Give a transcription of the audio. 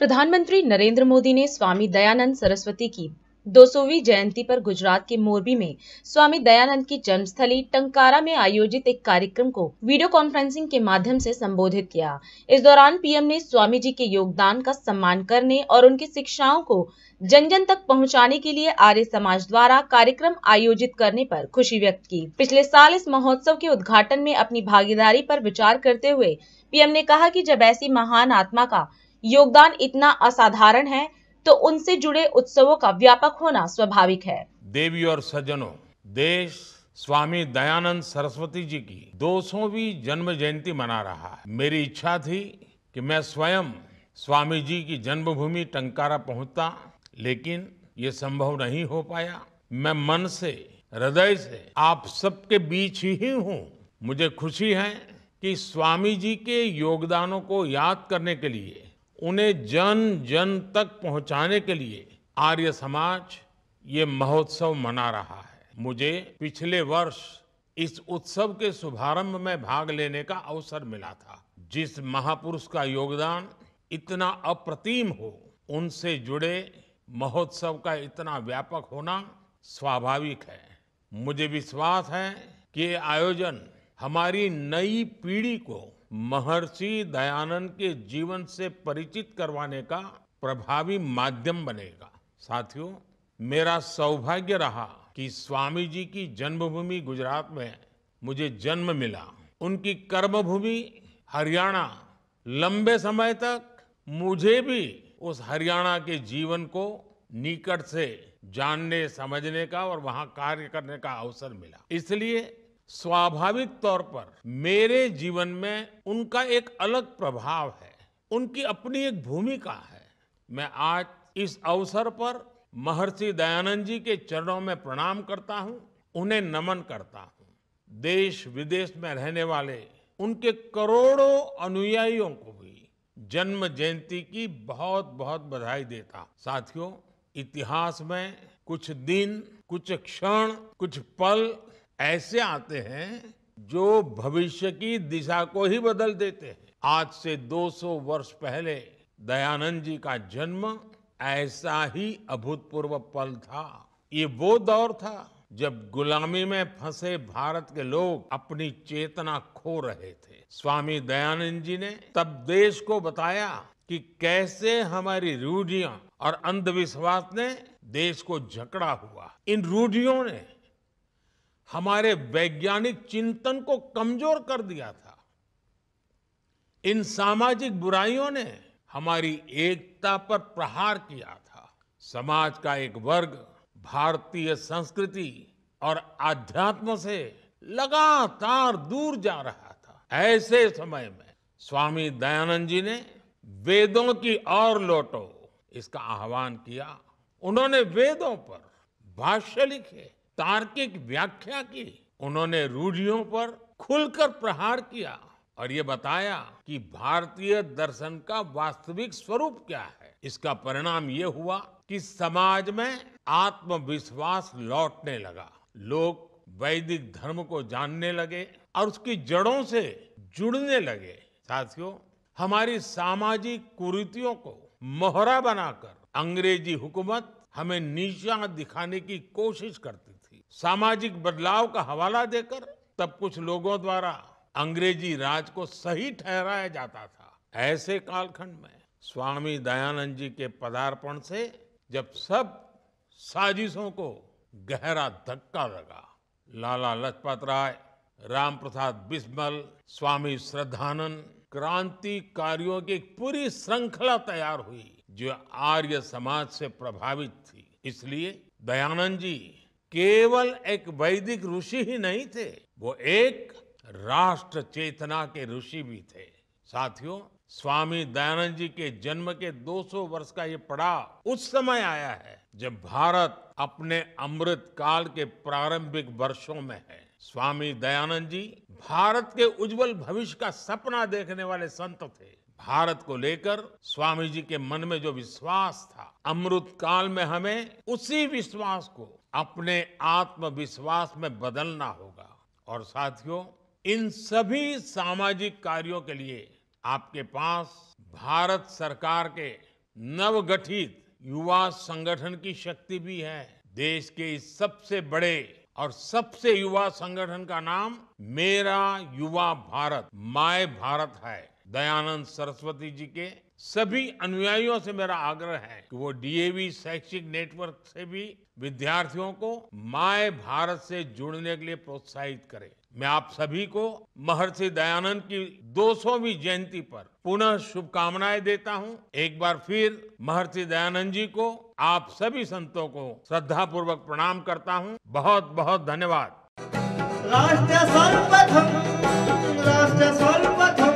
प्रधानमंत्री नरेंद्र मोदी ने स्वामी दयानंद सरस्वती की 200वीं जयंती पर गुजरात के मोरबी में स्वामी दयानंद की जन्मस्थली टंकारा में आयोजित एक कार्यक्रम को वीडियो कॉन्फ्रेंसिंग के माध्यम से संबोधित किया इस दौरान पीएम ने स्वामी जी के योगदान का सम्मान करने और उनकी शिक्षाओं को जन जन तक पहुंचाने के लिए आर्य समाज द्वारा कार्यक्रम आयोजित करने पर खुशी व्यक्त की पिछले साल इस महोत्सव के उद्घाटन में अपनी भागीदारी पर विचार करते हुए पीएम ने कहा कि जब ऐसी महान आत्मा का योगदान इतना असाधारण है तो उनसे जुड़े उत्सवों का व्यापक होना स्वाभाविक है देवी और सज्जनों देश स्वामी दयानंद सरस्वती जी की 200वीं जन्म जयंती मना रहा है मेरी इच्छा थी कि मैं स्वयं स्वामी जी की जन्मभूमि टंकारा पहुंचता लेकिन ये संभव नहीं हो पाया मैं मन से हृदय से आप सबके बीच ही हूं मुझे खुशी है कि स्वामी जी के योगदानों को याद करने के लिए उन्हें जन जन तक पहुंचाने के लिए आर्य समाज ये महोत्सव मना रहा है मुझे पिछले वर्ष इस उत्सव के शुभारंभ में भाग लेने का अवसर मिला था जिस महापुरुष का योगदान इतना अप्रतिम हो उनसे जुड़े महोत्सव का इतना व्यापक होना स्वाभाविक है मुझे विश्वास है कि ये आयोजन हमारी नई पीढ़ी को महर्षि दयानंद के जीवन से परिचित करवाने का प्रभावी माध्यम बनेगा साथियों मेरा सौभाग्य रहा कि स्वामी जी की जन्मभूमि गुजरात में मुझे जन्म मिला उनकी कर्मभूमि हरियाणा लंबे समय तक मुझे भी उस हरियाणा के जीवन को निकट से जानने समझने का और वहाँ कार्य करने का अवसर मिला इसलिए स्वाभाविक तौर पर मेरे जीवन में उनका एक अलग प्रभाव है उनकी अपनी एक भूमिका है मैं आज इस अवसर पर महर्षि दयानंद जी के चरणों में प्रणाम करता हूँ उन्हें नमन करता हूँ देश विदेश में रहने वाले उनके करोड़ों अनुयायियों को भी जन्म जयंती की बहुत बहुत बधाई देता हूँ साथियों इतिहास में कुछ दिन कुछ क्षण कुछ पल ऐसे आते हैं जो भविष्य की दिशा को ही बदल देते हैं आज से 200 वर्ष पहले दयानंद जी का जन्म ऐसा ही अभूतपूर्व पल था ये वो दौर था जब गुलामी में फंसे भारत के लोग अपनी चेतना खो रहे थे स्वामी दयानंद जी ने तब देश को बताया कि कैसे हमारी रूढ़ियां और अंधविश्वास ने देश को झकड़ा हुआ इन रूढ़ियों ने हमारे वैज्ञानिक चिंतन को कमजोर कर दिया था इन सामाजिक बुराइयों ने हमारी एकता पर प्रहार किया था समाज का एक वर्ग भारतीय संस्कृति और आध्यात्म से लगातार दूर जा रहा था ऐसे समय में स्वामी दयानंद जी ने वेदों की ओर लौटो इसका आह्वान किया उन्होंने वेदों पर भाष्य लिखे तार्किक व्याख्या की उन्होंने रूढ़ियों पर खुलकर प्रहार किया और ये बताया कि भारतीय दर्शन का वास्तविक स्वरूप क्या है इसका परिणाम ये हुआ कि समाज में आत्मविश्वास लौटने लगा लोग वैदिक धर्म को जानने लगे और उसकी जड़ों से जुड़ने लगे साथियों हमारी सामाजिक कुरीतियों को मोहरा बनाकर अंग्रेजी हुकूमत हमें नीचा दिखाने की कोशिश करती सामाजिक बदलाव का हवाला देकर तब कुछ लोगों द्वारा अंग्रेजी राज को सही ठहराया जाता था ऐसे कालखंड में स्वामी दयानंद जी के पदार्पण से जब सब साजिशों को गहरा धक्का लगा लाला लजपत राय राम प्रसाद बिस्मल स्वामी श्रद्धानंद क्रांतिकारियों की एक पूरी श्रृंखला तैयार हुई जो आर्य समाज से प्रभावित थी इसलिए दयानंद जी केवल एक वैदिक ऋषि ही नहीं थे वो एक राष्ट्र चेतना के ऋषि भी थे साथियों स्वामी दयानंद जी के जन्म के 200 वर्ष का ये पड़ाव उस समय आया है जब भारत अपने अमृत काल के प्रारंभिक वर्षों में है स्वामी दयानंद जी भारत के उज्जवल भविष्य का सपना देखने वाले संत थे भारत को लेकर स्वामी जी के मन में जो विश्वास था अमृत काल में हमें उसी विश्वास को अपने आत्मविश्वास में बदलना होगा और साथियों इन सभी सामाजिक कार्यों के लिए आपके पास भारत सरकार के नवगठित युवा संगठन की शक्ति भी है देश के इस सबसे बड़े और सबसे युवा संगठन का नाम मेरा युवा भारत माय भारत है दयानंद सरस्वती जी के सभी अनुयायियों से मेरा आग्रह है कि वो डीएवी शैक्षिक नेटवर्क से भी विद्यार्थियों को माय भारत से जुड़ने के लिए प्रोत्साहित करें मैं आप सभी को महर्षि दयानंद की 200वीं जयंती पर पुनः शुभकामनाएं देता हूं। एक बार फिर महर्षि दयानंद जी को आप सभी संतों को श्रद्धा पूर्वक प्रणाम करता हूं। बहुत बहुत धन्यवाद राष्ट्र सर्वप्रथम राष्ट्र सर्वप्रथम